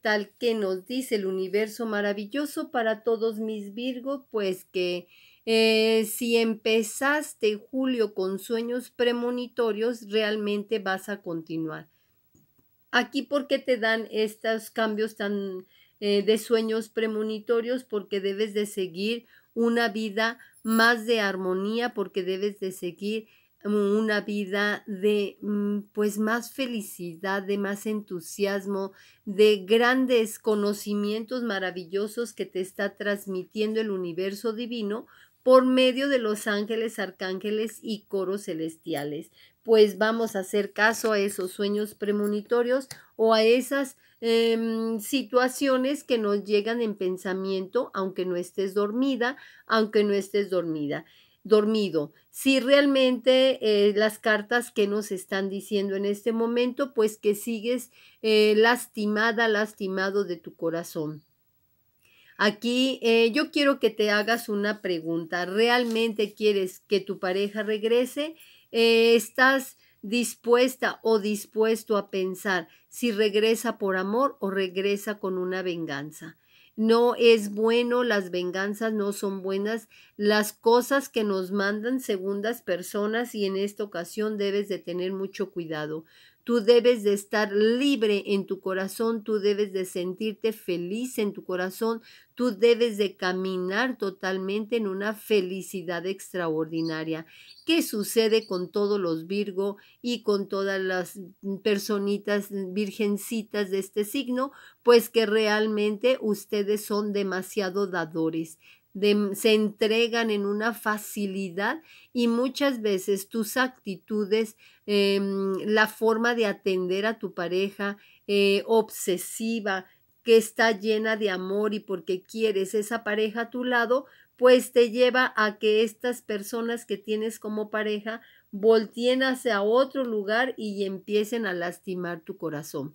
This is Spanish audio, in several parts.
tal que nos dice el universo maravilloso para todos mis Virgo, pues que eh, si empezaste Julio con sueños premonitorios, realmente vas a continuar. Aquí porque te dan estos cambios tan eh, de sueños premonitorios, porque debes de seguir una vida más de armonía, porque debes de seguir una vida de mm, pues más felicidad, de más entusiasmo, de grandes conocimientos maravillosos que te está transmitiendo el universo divino por medio de los ángeles, arcángeles y coros celestiales. Pues vamos a hacer caso a esos sueños premonitorios o a esas em, situaciones que nos llegan en pensamiento, aunque no estés dormida, aunque no estés dormida dormido. Si realmente eh, las cartas que nos están diciendo en este momento, pues que sigues eh, lastimada, lastimado de tu corazón. Aquí eh, yo quiero que te hagas una pregunta. ¿Realmente quieres que tu pareja regrese? ¿Estás dispuesta o dispuesto a pensar si regresa por amor o regresa con una venganza? no es bueno, las venganzas no son buenas, las cosas que nos mandan segundas personas y en esta ocasión debes de tener mucho cuidado. Tú debes de estar libre en tu corazón, tú debes de sentirte feliz en tu corazón, tú debes de caminar totalmente en una felicidad extraordinaria. ¿Qué sucede con todos los Virgo y con todas las personitas virgencitas de este signo? Pues que realmente ustedes son demasiado dadores, se entregan en una facilidad y muchas veces tus actitudes, em, la forma de atender a tu pareja eh, obsesiva, que está llena de amor y porque quieres esa pareja a tu lado, pues te lleva a que estas personas que tienes como pareja volteen hacia otro lugar y empiecen a lastimar tu corazón.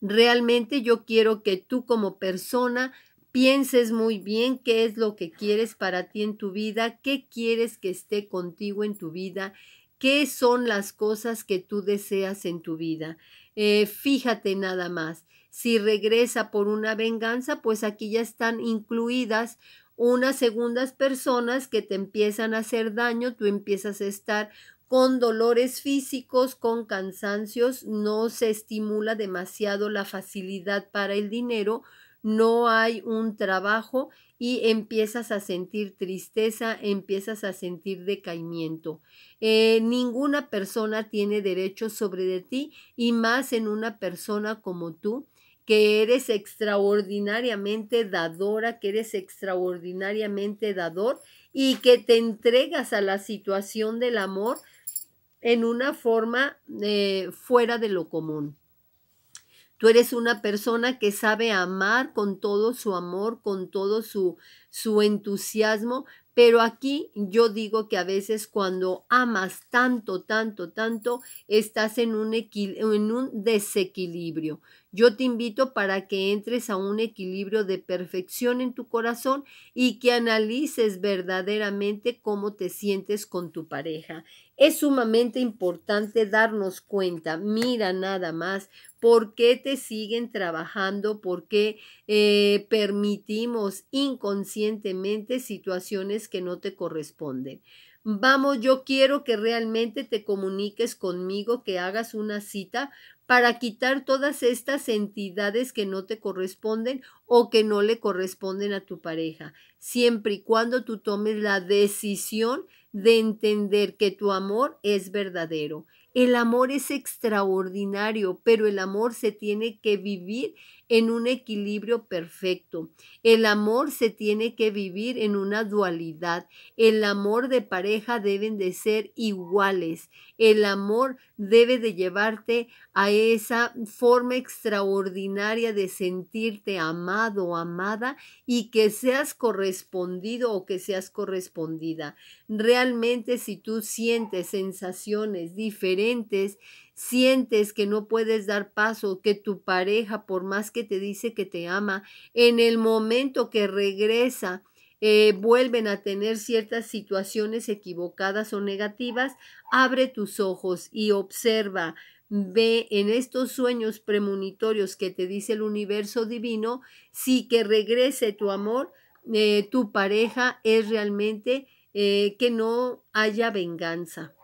Realmente yo quiero que tú como persona pienses muy bien qué es lo que quieres para ti en tu vida, qué quieres que esté contigo en tu vida, qué son las cosas que tú deseas en tu vida. Eh, fíjate nada más. Si regresa por una venganza, pues aquí ya están incluidas unas segundas personas que te empiezan a hacer daño, tú empiezas a estar con dolores físicos, con cansancios, no se estimula demasiado la facilidad para el dinero, no hay un trabajo y empiezas a sentir tristeza, empiezas a sentir decaimiento. Eh, ninguna persona tiene derecho sobre de ti y más en una persona como tú que eres extraordinariamente dadora, que eres extraordinariamente dador y que te entregas a la situación del amor en una forma eh, fuera de lo común. Tú eres una persona que sabe amar con todo su amor, con todo su, su entusiasmo, pero aquí yo digo que a veces cuando amas tanto, tanto, tanto, estás en en un desequilibrio. Yo te invito para que entres a un equilibrio de perfección en tu corazón y que analices verdaderamente cómo te sientes con tu pareja. Es sumamente importante darnos cuenta, mira nada más, por qué te siguen trabajando, por qué eh, permitimos inconscientemente situaciones que no te corresponden. Vamos, yo quiero que realmente te comuniques conmigo, que hagas una cita para quitar todas estas entidades que no te corresponden o que no le corresponden a tu pareja, siempre y cuando tú tomes la decisión de entender que tu amor es verdadero. El amor es extraordinario, pero el amor se tiene que vivir en un equilibrio perfecto. El amor se tiene que vivir en una dualidad. El amor de pareja deben de ser iguales. El amor debe de llevarte a esa forma extraordinaria de sentirte amado amada y que seas correspondido o que seas correspondida. Realmente si tú sientes sensaciones diferentes, sientes que no puedes dar paso, que tu pareja, por más que te dice que te ama, en el momento que regresa, eh, vuelven a tener ciertas situaciones equivocadas o negativas, abre tus ojos y observa, ve en estos sueños premonitorios que te dice el universo divino, si que regrese tu amor, eh, tu pareja es realmente eh, que no haya venganza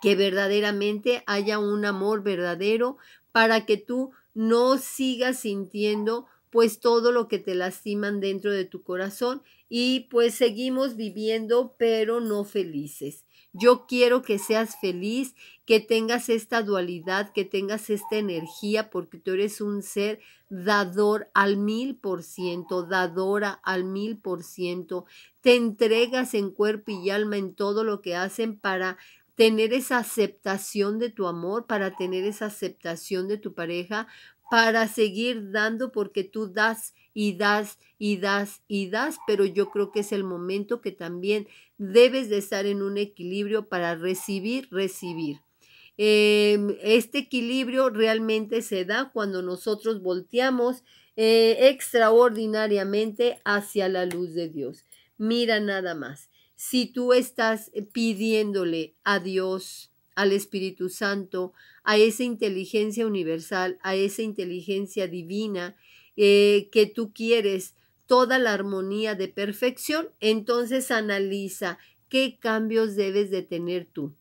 que verdaderamente haya un amor verdadero para que tú no sigas sintiendo pues todo lo que te lastiman dentro de tu corazón y pues seguimos viviendo pero no felices. Yo quiero que seas feliz, que tengas esta dualidad, que tengas esta energía, porque tú eres un ser dador al mil por ciento, dadora al mil por ciento. Te entregas en cuerpo y alma en todo lo que hacen para tener esa aceptación de tu amor, para tener esa aceptación de tu pareja, para seguir dando porque tú das y das y das y das, pero yo creo que es el momento que también debes de estar en un equilibrio para recibir, recibir. Em, este equilibrio realmente se da cuando nosotros volteamos eh, extraordinariamente hacia la luz de Dios. Mira nada más si tú estás eh, pidiéndole a Dios, al Espíritu Santo, a esa inteligencia universal, a esa inteligencia divina eh, que tú quieres, toda la armonía de perfección, entonces analiza qué cambios debes de tener tú.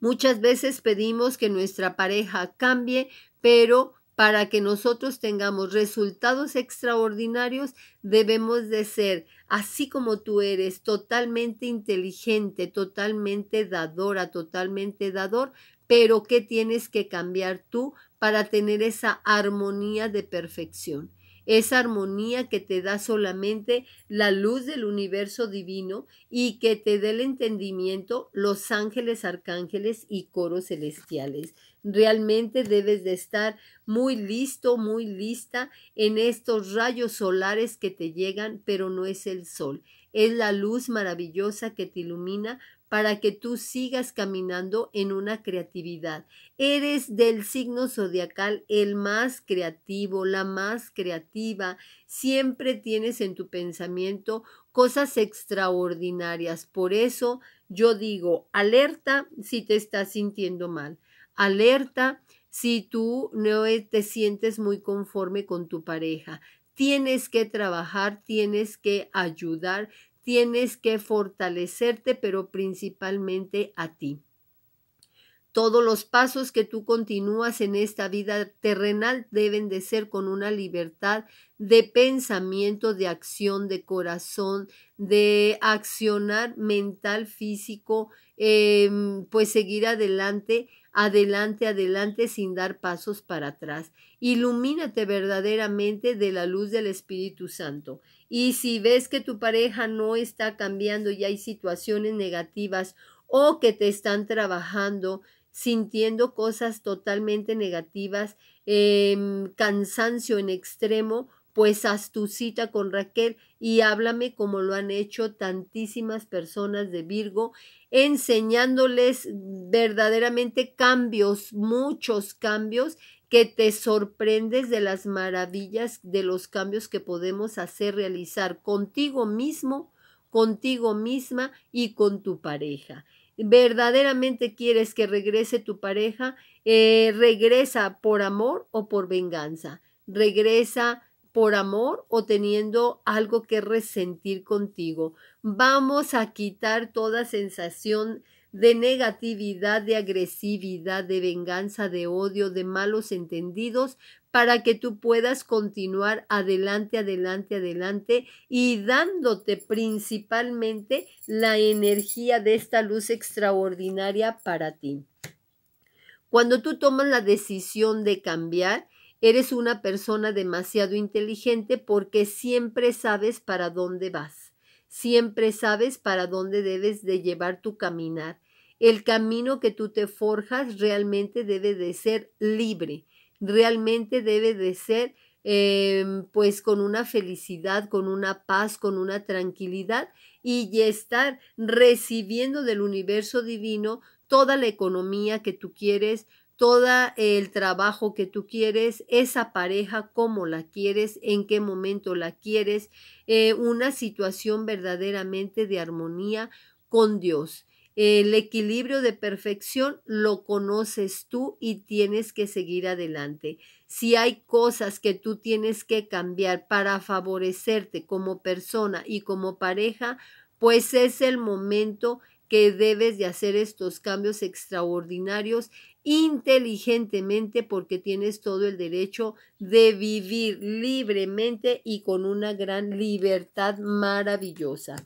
Muchas veces pedimos que nuestra pareja cambie, pero para que nosotros tengamos resultados extraordinarios, debemos de ser, así como tú eres, totalmente inteligente, totalmente dadora, totalmente dador, pero ¿qué tienes que cambiar tú para tener esa armonía de perfección? Esa armonía que te da solamente la luz del universo divino y que te dé el entendimiento los ángeles, arcángeles y coros celestiales. Realmente debes de estar muy listo, muy lista en estos rayos solares que te llegan, pero no es el sol, es la luz maravillosa que te ilumina para que tú sigas caminando en una creatividad. Eres del signo zodiacal el más creativo, la más creativa. Siempre tienes en tu pensamiento cosas extraordinarias. Por eso yo digo, alerta si te estás sintiendo mal alerta si tú no e, te sientes muy conforme con tu pareja. Tienes que trabajar, tienes que ayudar, tienes que fortalecerte, pero principalmente a ti. Todos los pasos que tú continúas en esta vida terrenal deben de ser con una libertad de pensamiento, de acción, de corazón, de accionar mental, físico, em, pues seguir adelante, adelante, adelante sin dar pasos para atrás. Ilumínate verdaderamente de la luz del Espíritu Santo. Y si ves que tu pareja no está cambiando y hay situaciones negativas o que te están trabajando, sintiendo cosas totalmente negativas, em, cansancio en extremo, pues haz tu cita con Raquel y háblame como lo han hecho tantísimas personas de Virgo, enseñándoles verdaderamente cambios, muchos cambios que te sorprendes de las maravillas de los cambios que podemos hacer realizar contigo mismo, contigo misma y con tu pareja verdaderamente quieres que regrese tu pareja, eh, regresa por amor o por venganza. Regresa por amor o teniendo algo que resentir contigo. Vamos a quitar toda sensación de negatividad, de agresividad, de venganza, de odio, de malos entendidos, para que tú puedas continuar adelante, adelante, adelante y dándote principalmente la energía de esta luz extraordinaria para ti. Cuando tú tomas la decisión de cambiar, eres una persona demasiado inteligente porque siempre sabes para dónde vas, siempre sabes para dónde debes de llevar tu caminar el camino que tú te forjas realmente debe de ser libre, realmente debe de ser em, pues con una felicidad, con una paz, con una tranquilidad y estar recibiendo del universo divino toda la economía que tú quieres, todo el trabajo que tú quieres, esa pareja, como la quieres, en qué momento la quieres, eh, una situación verdaderamente de armonía con Dios. El equilibrio de perfección lo conoces tú y tienes que seguir adelante. Si hay cosas que tú tienes que cambiar para favorecerte como persona y como pareja, pues es el momento que debes de hacer estos cambios extraordinarios inteligentemente porque tienes todo el derecho de vivir libremente y con una gran libertad maravillosa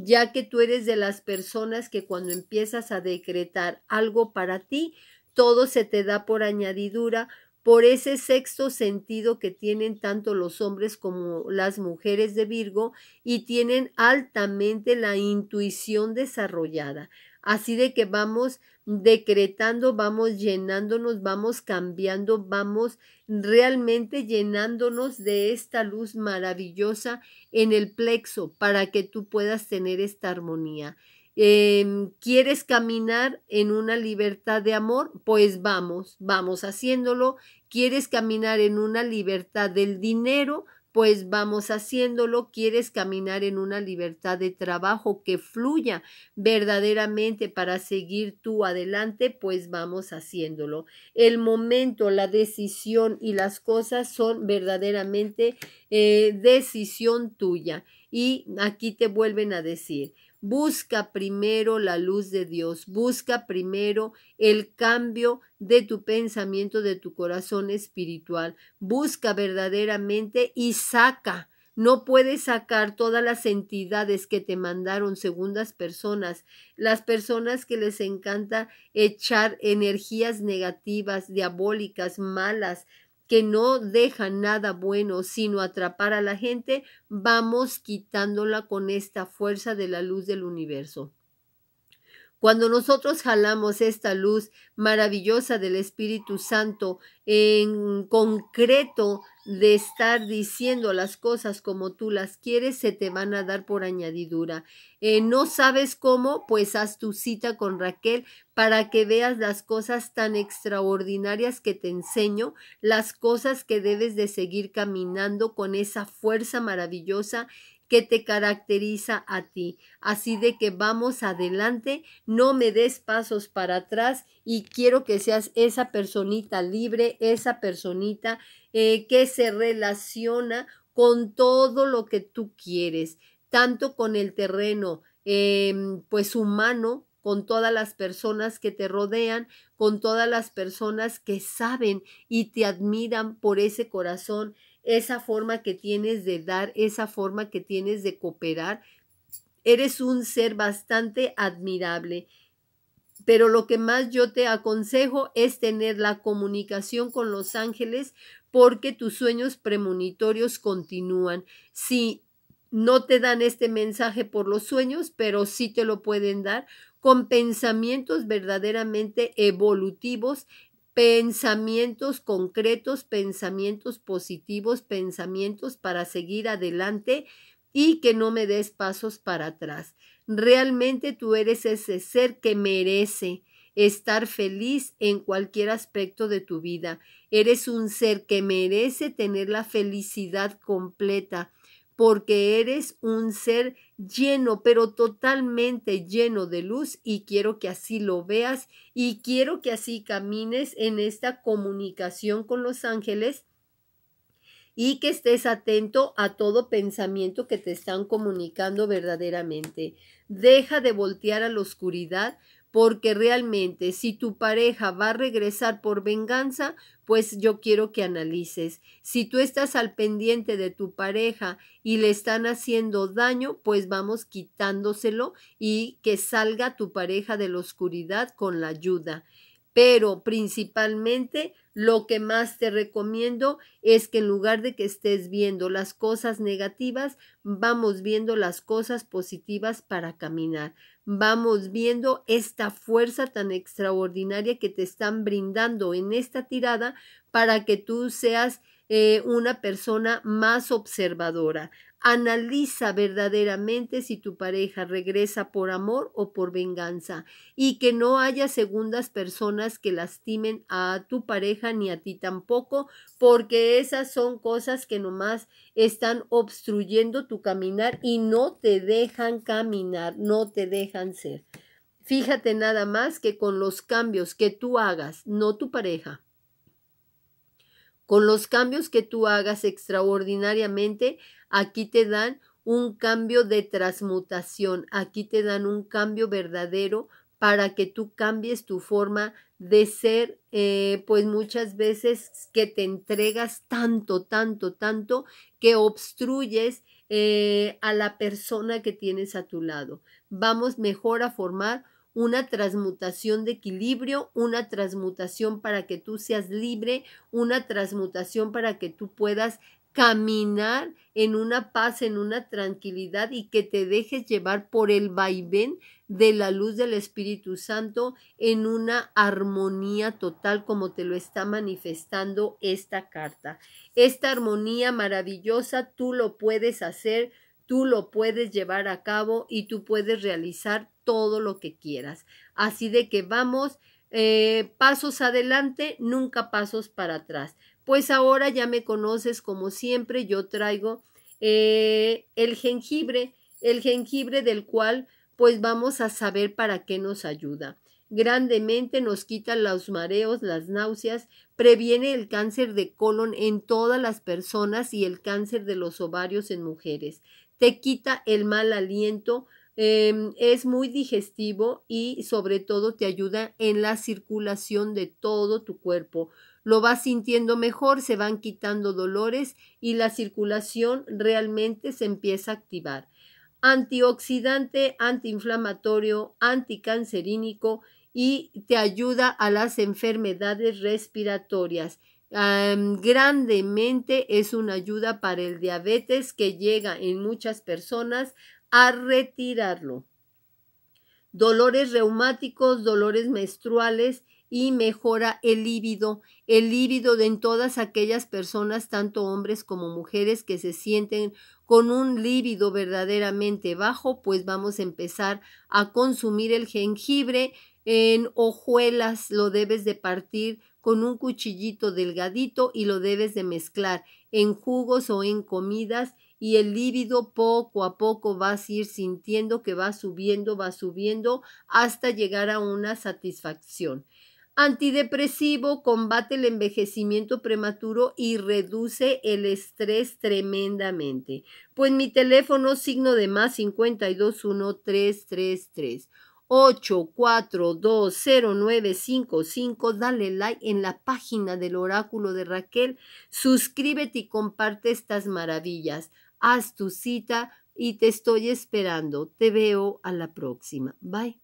ya que tú eres de las personas que cuando empiezas a decretar algo para ti, todo se te da por añadidura por ese sexto sentido que tienen tanto los hombres como las mujeres de Virgo y tienen altamente la intuición desarrollada. Así de que vamos decretando, vamos llenándonos, vamos cambiando, vamos realmente llenándonos de esta luz maravillosa en el plexo para que tú puedas tener esta armonía. Em, ¿Quieres caminar en una libertad de amor? Pues vamos, vamos haciéndolo. ¿Quieres caminar en una libertad del dinero? Pues vamos haciéndolo. ¿Quieres caminar en una libertad de trabajo que fluya verdaderamente para seguir tú adelante? Pues vamos haciéndolo. El momento, la decisión y las cosas son verdaderamente eh, decisión tuya. Y aquí te vuelven a decir, Busca primero la luz de Dios, busca primero el cambio de tu pensamiento, de tu corazón espiritual. Busca verdaderamente y saca. No puedes sacar todas las entidades que te mandaron segundas personas, las personas que les encanta echar energías negativas, diabólicas, malas, que no deja nada bueno, sino atrapar a la gente, vamos quitándola con esta fuerza de la luz del universo. Cuando nosotros jalamos esta luz maravillosa del Espíritu Santo, en concreto de estar diciendo las cosas como tú las quieres, se te van a dar por añadidura. Eh, no sabes cómo, pues haz tu cita con Raquel para que veas las cosas tan extraordinarias que te enseño, las cosas que debes de seguir caminando con esa fuerza maravillosa que te caracteriza a ti. Así de que vamos adelante, no me des pasos para atrás y quiero que seas esa personita libre, esa personita eh, que se relaciona con todo lo que tú quieres, tanto con el terreno em, pues humano con todas las personas que te rodean, con todas las personas que saben y te admiran por ese corazón esa forma que tienes de dar, esa forma que tienes de cooperar. Eres un ser bastante admirable, pero lo que más yo te aconsejo es tener la comunicación con los ángeles porque tus sueños premonitorios continúan. Si no te dan este mensaje por los sueños, pero sí te lo pueden dar con pensamientos verdaderamente evolutivos pensamientos concretos, pensamientos positivos, pensamientos para seguir adelante y que no me des pasos para atrás. Realmente tú eres ese ser que merece estar feliz en cualquier aspecto de tu vida. Eres un ser que merece tener la felicidad completa porque eres un ser lleno, pero totalmente lleno de luz y quiero que así lo veas y quiero que así camines en esta comunicación con los ángeles y que estés atento a todo pensamiento que te están comunicando verdaderamente. Deja de voltear a la oscuridad porque realmente si tu pareja va a regresar por venganza, pues yo quiero que analices. Si tú estás al pendiente de tu pareja y le están haciendo daño, pues vamos quitándoselo y que salga tu pareja de la oscuridad con la ayuda. Pero principalmente lo que más te recomiendo es que en lugar de que estés viendo las cosas negativas, vamos viendo las cosas positivas para caminar. Vamos viendo esta fuerza tan extraordinaria que te están brindando en esta tirada para que tú seas eh, una persona más observadora. Analiza verdaderamente si tu pareja regresa por amor o por venganza y que no haya segundas personas que lastimen a tu pareja ni a ti tampoco, porque esas son cosas que nomás están obstruyendo tu caminar y no te dejan caminar, no te dejan ser. Fíjate nada más que con los cambios que tú hagas, no tu pareja, con los cambios que tú hagas extraordinariamente, aquí te dan un cambio de transmutación, aquí te dan un cambio verdadero para que tú cambies tu forma de ser, eh, pues muchas veces que te entregas tanto, tanto, tanto, que obstruyes eh, a la persona que tienes a tu lado. Vamos mejor a formar una transmutación de equilibrio, una transmutación para que tú seas libre, una transmutación para que tú puedas caminar en una paz, en una tranquilidad y que te dejes llevar por el vaivén de la luz del Espíritu Santo en una armonía total como te lo está manifestando esta carta. Esta armonía maravillosa tú lo puedes hacer, tú lo puedes llevar a cabo y tú puedes realizar todo lo que quieras. Así de que vamos eh, pasos adelante, nunca pasos para atrás. Pues ahora ya me conoces como siempre, yo traigo eh, el jengibre, el jengibre del cual pues vamos a saber para qué nos ayuda. Grandemente nos quita los mareos, las náuseas, previene el cáncer de colon en todas las personas y el cáncer de los ovarios en mujeres. Te quita el mal aliento, Em, es muy digestivo y sobre todo te ayuda en la circulación de todo tu cuerpo. Lo vas sintiendo mejor, se van quitando dolores y la circulación realmente se empieza a activar. Antioxidante, antiinflamatorio, anticancerínico y te ayuda a las enfermedades respiratorias. grandemente es una ayuda para el diabetes que llega en muchas personas a retirarlo. Dolores reumáticos, dolores menstruales y mejora el líbido, el líbido de en todas aquellas personas, tanto hombres como mujeres, que se sienten con un líbido verdaderamente bajo, pues vamos a empezar a consumir el jengibre en hojuelas, lo debes de partir con un cuchillito delgadito y lo debes de mezclar en jugos o en comidas y el líbido poco a poco vas a ir sintiendo que va subiendo, va subiendo hasta llegar a una satisfacción. Antidepresivo combate el envejecimiento prematuro y reduce el estrés tremendamente. Pues mi teléfono signo de más cinco 8420955. Dale like en la página del oráculo de Raquel. Suscríbete y comparte estas maravillas. Haz tu cita y te estoy esperando. Te veo a la próxima. Bye.